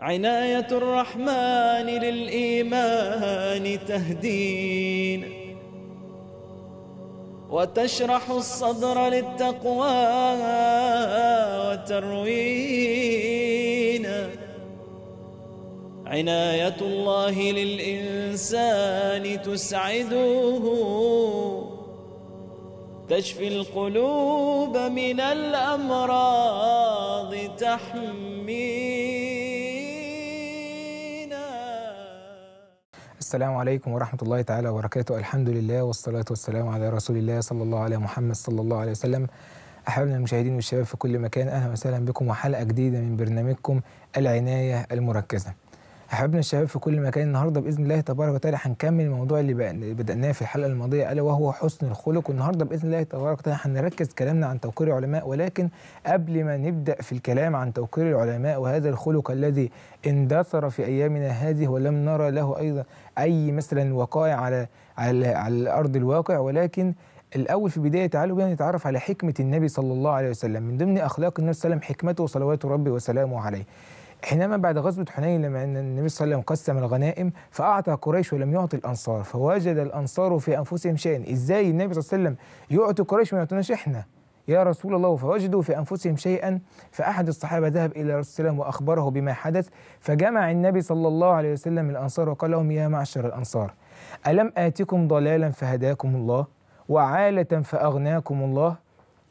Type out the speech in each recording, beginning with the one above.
عناية الرحمن للإيمان تهدين وتشرح الصدر للتقوى وتروينا عناية الله للإنسان تسعده تشفي القلوب من الأمراض تحميه السلام عليكم ورحمة الله تعالى وبركاته الحمد لله والصلاة والسلام على رسول الله صلى الله على محمد صلى الله عليه وسلم أحبابنا المشاهدين والشباب في كل مكان أهلا وسهلا بكم وحلقة جديدة من برنامجكم العناية المركزة أحبابنا الشباب في كل مكان النهارده بإذن الله تبارك وتعالى هنكمل الموضوع اللي بدأناه في الحلقة الماضية ألا وهو حسن الخلق والنهارده بإذن الله تبارك وتعالى هنركز كلامنا عن توقير العلماء ولكن قبل ما نبدأ في الكلام عن توقير العلماء وهذا الخلق الذي اندثر في أيامنا هذه ولم نرى له أيضا أي مثلا وقائع على على على الأرض الواقع ولكن الأول في البداية تعالوا بنا نتعرف على حكمة النبي صلى الله عليه وسلم من ضمن أخلاق النبي صلى الله عليه وسلم حكمته وصلوات ربي وسلامه عليه حينما بعد غزوة حنين لما أن النبي صلى الله عليه وسلم قسم الغنائم فأعطى قريش ولم يعطي الأنصار فوجد الأنصار في أنفسهم شيئا إزاي النبي صلى الله عليه وسلم يعطي قريش وما يعطوناش إحنا يا رسول الله فوجدوا في أنفسهم شيئا فأحد الصحابة ذهب إلى رسول الله وسلم وأخبره بما حدث فجمع النبي صلى الله عليه وسلم الأنصار وقال لهم يا معشر الأنصار ألم آتكم ضلالا فهداكم الله وعالة فأغناكم الله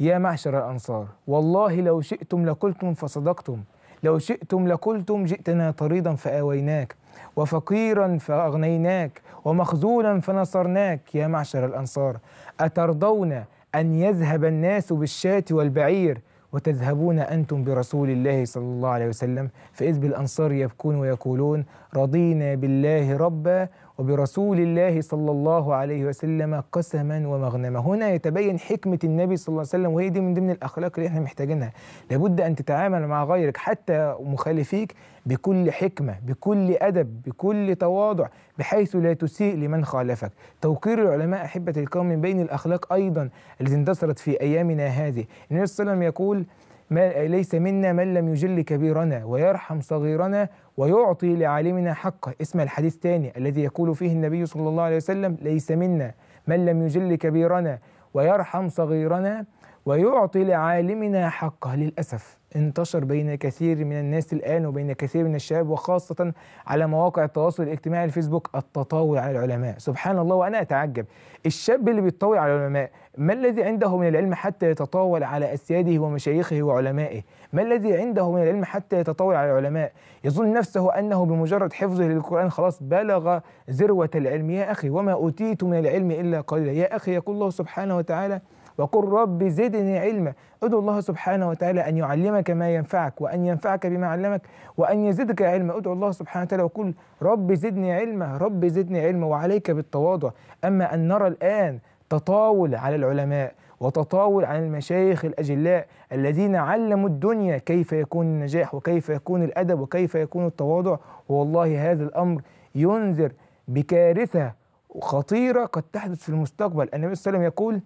يا معشر الأنصار والله لو شئتم لقلتم فصدقتم لو شئتم لقلتم جئتنا طريدا فآويناك وفقيرا فأغنيناك ومخذولا فنصرناك يا معشر الأنصار أترضون أن يذهب الناس بالشاة والبعير وتذهبون أنتم برسول الله صلى الله عليه وسلم فإذ بالأنصار يبكون ويقولون رضينا بالله ربا وبرسول الله صلى الله عليه وسلم قسما ومغنما هنا يتبين حكمة النبي صلى الله عليه وسلم وهي دي من ضمن الأخلاق اللي احنا محتاجينها لابد أن تتعامل مع غيرك حتى مخالفيك بكل حكمة بكل أدب بكل تواضع بحيث لا تسيء لمن خالفك توقير العلماء أحبة الكرام من بين الأخلاق أيضا التي اندثرت في أيامنا هذه النبي صلى الله عليه وسلم يقول ما ليس منا من لم يجل كبيرنا ويرحم صغيرنا ويعطي لعالمنا حقه اسم الحديث الثاني الذي يقول فيه النبي صلى الله عليه وسلم ليس منا من لم يجل كبيرنا ويرحم صغيرنا ويعطي لعالمنا حقه للأسف انتشر بين كثير من الناس الآن وبين كثير من الشباب وخاصة على مواقع التواصل الاجتماعي الفيسبوك التطاول على العلماء سبحان الله وأنا أتعجب الشاب اللي بيتطاول على العلماء ما الذي عنده من العلم حتى يتطاول على أسياده ومشايخه وعلمائه ما الذي عنده من العلم حتى يتطاول على العلماء يظن نفسه أنه بمجرد حفظه للقرآن خلاص بلغ ذروة العلم يا أخي وما أوتيت من العلم إلا قليلا يا أخي يقول الله سبحانه وتعالى وقل رب زدني علما ادعو الله سبحانه وتعالى أن يعلمك ما ينفعك وأن ينفعك بما علمك وأن يزدك علما ادعو الله سبحانه وتعالى وقل رب زدني علما رب زدني علما وعليك بالتواضع أما أن نرى الآن تطاول على العلماء وتطاول عن المشايخ الأجلاء الذين علموا الدنيا كيف يكون النجاح وكيف يكون الأدب وكيف يكون التواضع والله هذا الأمر ينذر بكارثة خطيرة قد تحدث في المستقبل النبي صلى الله عليه وسلم يقول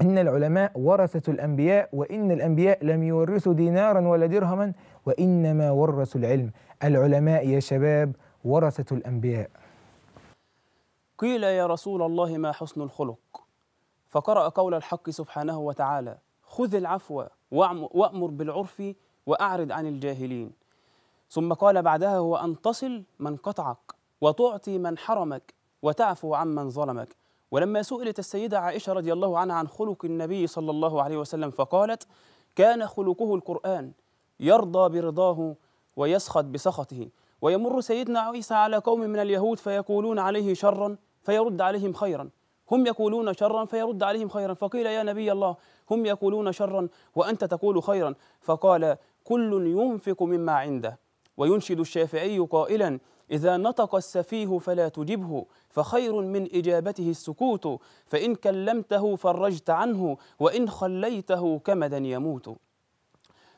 إن العلماء ورثة الأنبياء وإن الأنبياء لم يورثوا دينارا ولا درهما وإنما ورثوا العلم العلماء يا شباب ورثة الأنبياء قيل يا رسول الله ما حسن الخلق فقرأ قول الحق سبحانه وتعالى خذ العفو وأمر بالعرف وأعرض عن الجاهلين ثم قال بعدها هو أن تصل من قطعك وتعطي من حرمك وتعفو عمن ظلمك ولما سئلت السيدة عائشة رضي الله عنها عن خلق النبي صلى الله عليه وسلم فقالت كان خلقه القرآن يرضى برضاه ويسخط بسخطه ويمر سيدنا عيسى على قوم من اليهود فيقولون عليه شرا فيرد عليهم خيرا هم يقولون شرا فيرد عليهم خيرا فقيل يا نبي الله هم يقولون شرا وأنت تقول خيرا فقال كل ينفق مما عنده وينشد الشافعي قائلا إذا نطق السفيه فلا تجبه فخير من إجابته السكوت فإن كلمته فرجت عنه وإن خليته كمدا يموت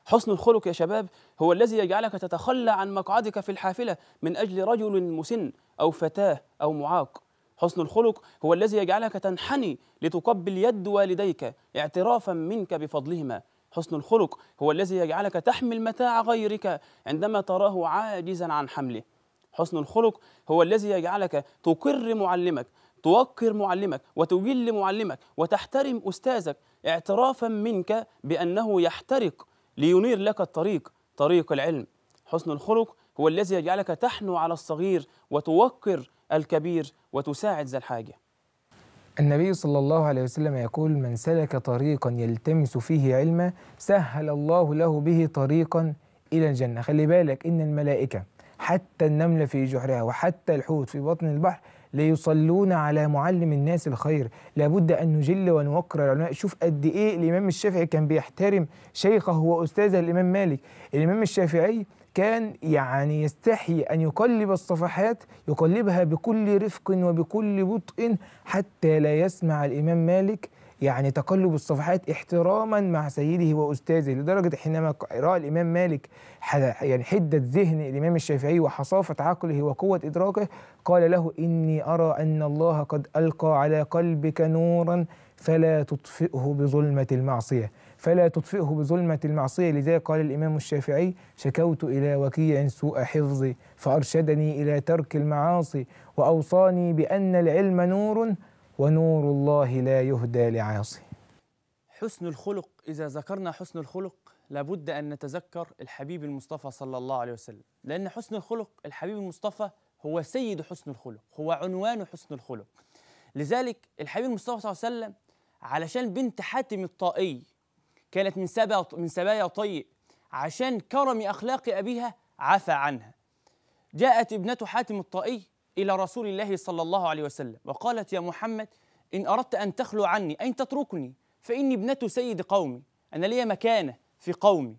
حسن الخلق يا شباب هو الذي يجعلك تتخلى عن مقعدك في الحافلة من أجل رجل مسن أو فتاة أو معاق حسن الخلق هو الذي يجعلك تنحني لتقبل يد والديك اعترافا منك بفضلهما حسن الخلق هو الذي يجعلك تحمل متاع غيرك عندما تراه عاجزا عن حمله حسن الخلق هو الذي يجعلك تقر معلمك توقر معلمك وتجل معلمك وتحترم استاذك اعترافا منك بانه يحترق لينير لك الطريق طريق العلم حسن الخلق هو الذي يجعلك تحنو على الصغير وتوقر الكبير وتساعد ذا الحاجة النبي صلى الله عليه وسلم يقول من سلك طريقا يلتمس فيه علما سهل الله له به طريقا إلى الجنة خلي بالك إن الملائكة حتى النملة في جحرها وحتى الحوت في بطن البحر ليصلون على معلم الناس الخير لابد أن نجل ونوقر العلماء شوف قد إيه الإمام الشافعي كان بيحترم شيخه وأستاذه الإمام مالك الإمام الشافعي كان يعني يستحي أن يقلب الصفحات يقلبها بكل رفق وبكل بطء حتى لا يسمع الإمام مالك يعني تقلب الصفحات احتراما مع سيده واستاذه لدرجه حينما راى الامام مالك يعني حده ذهن الامام الشافعي وحصافه عقله وقوه ادراكه قال له اني ارى ان الله قد القى على قلبك نورا فلا تطفئه بظلمه المعصيه فلا تطفئه بظلمة المعصية لذا قال الإمام الشافعي شكوت إلى وكيع سوء حفظي فأرشدني إلى ترك المعاصي وأوصاني بأن العلم نور ونور الله لا يهدى لعاصي حسن الخلق إذا ذكرنا حسن الخلق لابد أن نتذكر الحبيب المصطفى صلى الله عليه وسلم لأن حسن الخلق الحبيب المصطفى هو سيد حسن الخلق هو عنوان حسن الخلق لذلك الحبيب المصطفى صلى الله عليه وسلم علشان بنت حاتم الطائي كانت من سبا من سبايا طيء عشان كرم أخلاق أبيها عفى عنها جاءت ابنة حاتم الطائي إلى رسول الله صلى الله عليه وسلم وقالت يا محمد إن أردت أن تخلو عني أين تتركني فإني ابنة سيد قومي أنا لي مكانة في قومي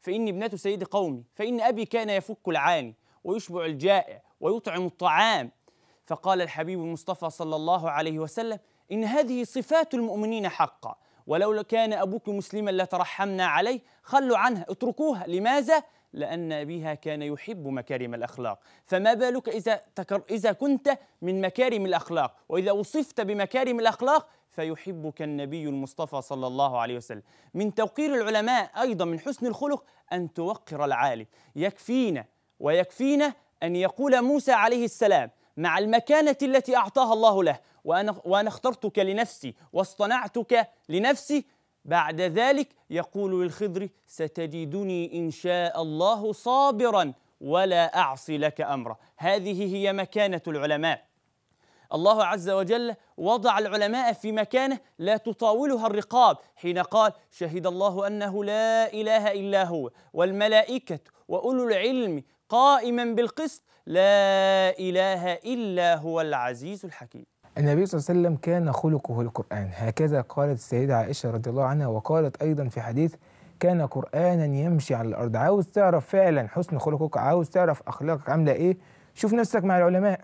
فإني ابنة سيد قومي فإن أبي كان يفك العاني ويشبع الجائع ويطعم الطعام فقال الحبيب المصطفى صلى الله عليه وسلم إن هذه صفات المؤمنين حقا ولولا كان أبوك مسلما لترحمنا عليه خلوا عنها اتركوها لماذا؟ لأن أبيها كان يحب مكارم الأخلاق فما بالك إذا, تكر إذا كنت من مكارم الأخلاق وإذا وصفت بمكارم الأخلاق فيحبك النبي المصطفى صلى الله عليه وسلم من توقير العلماء أيضا من حسن الخلق أن توقر العالم يكفينا ويكفينا أن يقول موسى عليه السلام مع المكانة التي أعطاها الله له وأنا, وأنا اخترتك لنفسي واصطنعتك لنفسي بعد ذلك يقول للخضر ستجدني إن شاء الله صابرا ولا أعصي لك أمرا هذه هي مكانة العلماء الله عز وجل وضع العلماء في مكانه لا تطاولها الرقاب حين قال شهد الله انه لا اله الا هو والملائكه واولو العلم قائما بالقسط لا إله إلا هو العزيز الحكيم النبي صلى الله عليه وسلم كان خلقه القرآن هكذا قالت السيدة عائشة رضي الله عنها وقالت أيضا في حديث كان قرآنا يمشي على الأرض عاوز تعرف فعلا حسن خلقك عاوز تعرف أخلاقك عاملة إيه شوف نفسك مع العلماء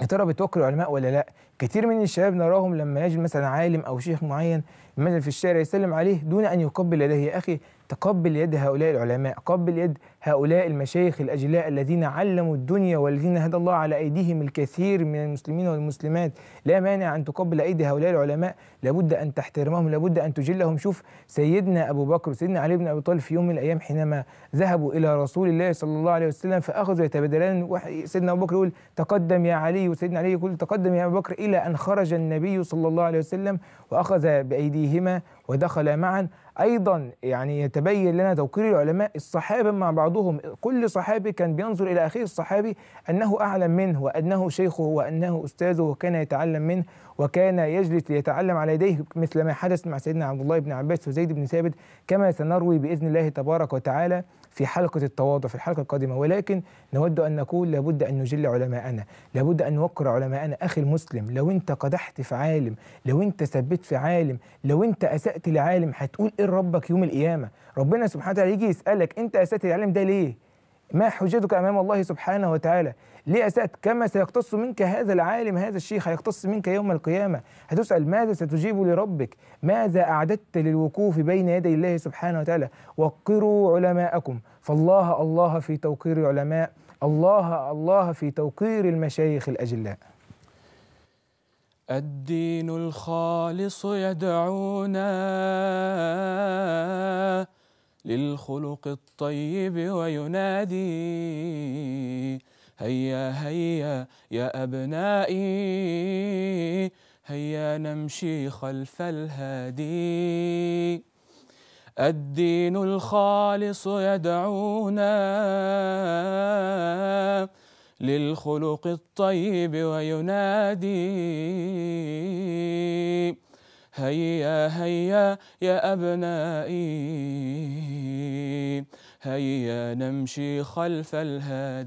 يا ترى بتوكل العلماء ولا لا كتير من الشباب نراهم لما يجد مثلا عالم او شيخ معين من في الشارع يسلم عليه دون أن يقبل يده يا أخي تقبل يد هؤلاء العلماء قبل يد هؤلاء المشايخ الأجلاء الذين علموا الدنيا والذين هدى الله على أيديهم الكثير من المسلمين والمسلمات لا مانع أن تقبل أيدي هؤلاء العلماء لابد أن تحترمهم لابد أن تجلهم شوف سيدنا أبو بكر سيدنا علي بن أبي طالب في يوم من الأيام حينما ذهبوا إلى رسول الله صلى الله عليه وسلم فأخذوا يتبادلان سيدنا أبو بكر يقول تقدم يا علي وسيدنا علي يقول تقدم يا أبو بكر إلى أن خرج النبي صلى الله عليه وسلم وأخذ بأيديه فيهما ودخل معا ايضا يعني يتبين لنا توقير العلماء الصحابه مع بعضهم كل صحابي كان بينظر الى اخيه الصحابي انه اعلم منه وانه شيخه وانه استاذه وكان يتعلم منه وكان يجلس ليتعلم على يديه مثل ما حدث مع سيدنا عبد الله بن عباس وزيد بن ثابت كما سنروي باذن الله تبارك وتعالى في حلقة التواضع في الحلقة القادمة ولكن نود أن نقول لابد أن نجل علماءنا لابد أن نوقر علماءنا أخي المسلم لو أنت قدحت في عالم لو أنت ثبت في عالم لو أنت أسأت لعالم هتقول إيه ربك يوم القيامة ربنا سبحانه وتعالى يجي يسألك أنت أسأت العالم ده ليه ما حجتك امام الله سبحانه وتعالى ليه اسات كما سيقتص منك هذا العالم هذا الشيخ هيقتص منك يوم القيامه هتسال ماذا ستجيب لربك ماذا اعددت للوقوف بين يدي الله سبحانه وتعالى وقروا علماءكم فالله الله في توقير العلماء الله الله في توقير المشايخ الاجلاء الدين الخالص يدعونا للخلق الطيب وينادي هيا هيا يا أبنائي هيا نمشي خلف الهادي الدين الخالص يدعونا للخلق الطيب وينادي هيا هيا يا أبنائي هيا نمشي خلف الهادي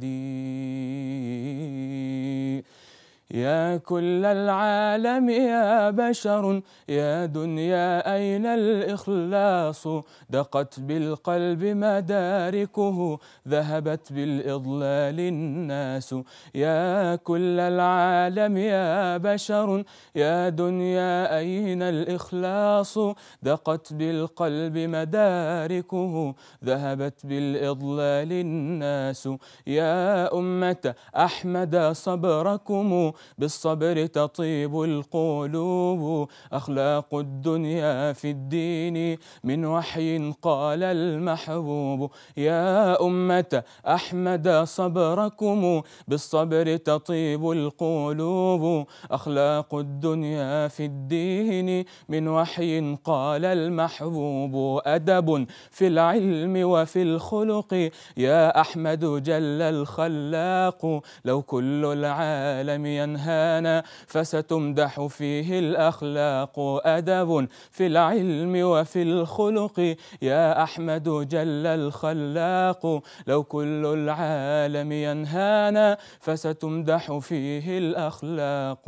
يا كل العالم يا بشر يا دنيا أين الإخلاص دقت بالقلب مداركه ذهبت بالإضلال الناس يا كل العالم يا بشر يا دنيا أين الإخلاص دقت بالقلب مداركه ذهبت بالإضلال الناس يا أمة أحمد صبركم بالصبر تطيب القلوب أخلاق الدنيا في الدين من وحي قال المحبوب يا أمة أحمد صبركم بالصبر تطيب القلوب أخلاق الدنيا في الدين من وحي قال المحبوب أدب في العلم وفي الخلق يا أحمد جل الخلاق لو كل العالم ينفع وأنهانا فستمدح فيه الأخلاق أدب في العلم وفي الخلق يا أحمد جل الخلاق لو كل العالم ينهانا فستمدح فيه الأخلاق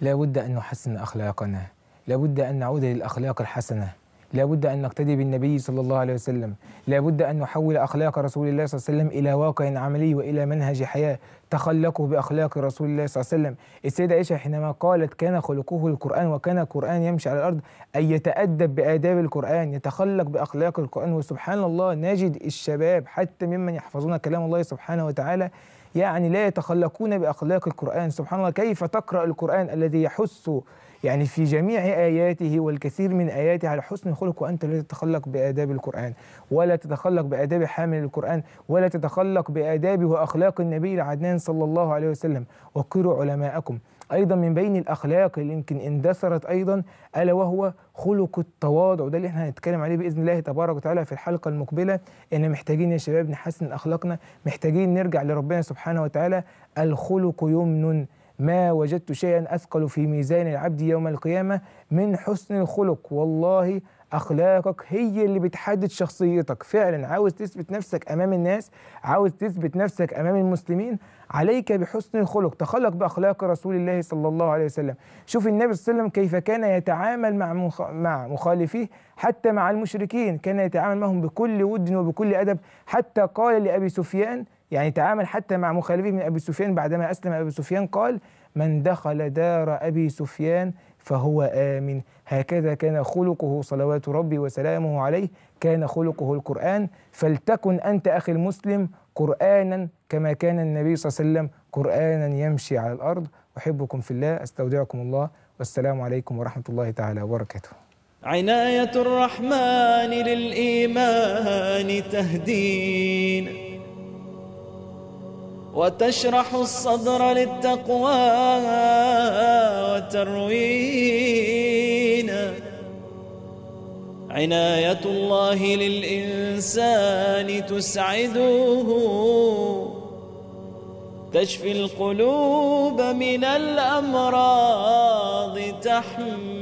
لا بد أن نحسن أخلاقنا لا بد أن نعود للأخلاق الحسنة لابد أن نقتدي بالنبي صلى الله عليه وسلم لابد أن نحول أخلاق رسول الله صلى الله عليه وسلم إلى واقع عملي وإلى منهج حياة تخلقوا بأخلاق رسول الله صلى الله عليه وسلم السيدة عائشة حينما قالت كان خلقه القرآن وكان القرآن يمشي على الأرض أي يتأدب بآداب القرآن يتخلق بأخلاق القرآن وسبحان الله نجد الشباب حتى ممن يحفظون كلام الله سبحانه وتعالى يعني لا يتخلقون بأخلاق القرآن سبحان الله كيف تقرأ القرآن الذي يحث يعني في جميع آياته والكثير من آياته على حسن الخلق وأنت لا تتخلق بآداب القرآن ولا تتخلق بآداب حامل القرآن ولا تتخلق بآداب وأخلاق النبي العدنان صلى الله عليه وسلم وقروا علماءكم أيضا من بين الأخلاق اللي يمكن اندثرت أيضا ألا وهو خلق التواضع وده اللي احنا هنتكلم عليه بإذن الله تبارك وتعالى في الحلقة المقبلة إن محتاجين يا شباب نحسن أخلاقنا محتاجين نرجع لربنا سبحانه وتعالى الخلق يمن ما وجدت شيئا أثقل في ميزان العبد يوم القيامة من حسن الخلق والله أخلاقك هي اللي بتحدد شخصيتك فعلا عاوز تثبت نفسك أمام الناس عاوز تثبت نفسك أمام المسلمين عليك بحسن الخلق تخلق بأخلاق رسول الله صلى الله عليه وسلم شوف النبي صلى الله عليه وسلم كيف كان يتعامل مع مع مخالفيه حتى مع المشركين كان يتعامل معهم بكل ود وبكل أدب حتى قال لأبي سفيان يعني تعامل حتى مع مخالفه من أبي سفيان بعدما أسلم أبي سفيان قال من دخل دار أبي سفيان فهو آمن هكذا كان خلقه صلوات ربي وسلامه عليه كان خلقه القرآن فلتكن أنت أخي المسلم قرآنا كما كان النبي صلى الله عليه وسلم قرآنا يمشي على الأرض أحبكم في الله أستودعكم الله والسلام عليكم ورحمة الله تعالى وبركاته عناية الرحمن للإيمان تهدين وتشرح الصدر للتقوى وتروينا عناية الله للإنسان تسعده تشفي القلوب من الأمراض تحمي